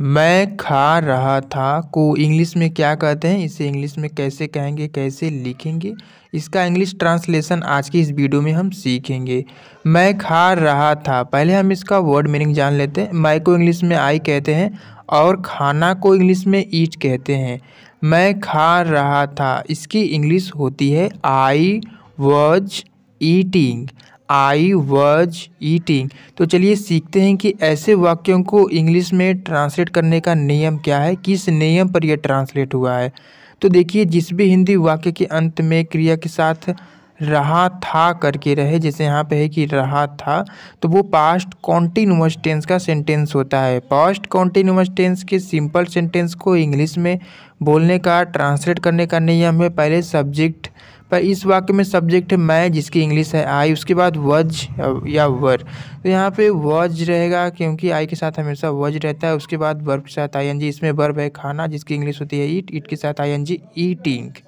मैं खा रहा था को इंग्लिश में क्या कहते हैं इसे इंग्लिश में कैसे कहेंगे कैसे लिखेंगे इसका इंग्लिश ट्रांसलेशन आज की इस वीडियो में हम सीखेंगे मैं खा रहा था पहले हम इसका वर्ड मीनिंग जान लेते हैं मैं को इंग्लिश में आई कहते हैं और खाना को इंग्लिश में ईट कहते हैं मैं खा रहा था इसकी इंग्लिश होती है I was eating I was eating तो चलिए सीखते हैं कि ऐसे वाक्यों को इंग्लिश में ट्रांसलेट करने का नियम क्या है किस नियम पर यह ट्रांसलेट हुआ है तो देखिए जिस भी हिंदी वाक्य के अंत में क्रिया के साथ रहा था करके रहे जैसे यहाँ पे है कि रहा था तो वो पास्ट कॉन्टिन्यूस टेंस का सेंटेंस होता है पास्ट कॉन्टिन्यूस टेंस के सिंपल सेंटेंस को इंग्लिश में बोलने का ट्रांसलेट करने का नियम है पहले सब्जेक्ट पर इस वाक्य में सब्जेक्ट है मैं जिसकी इंग्लिश है आई उसके बाद वज या वर तो यहाँ पे वज रहेगा क्योंकि आई के साथ हमेशा वज रहता है उसके बाद वर्ब के साथ आई एन जी इसमें वर्ब है खाना जिसकी इंग्लिश होती है ईट ईट के साथ आई एन जी ईटिंग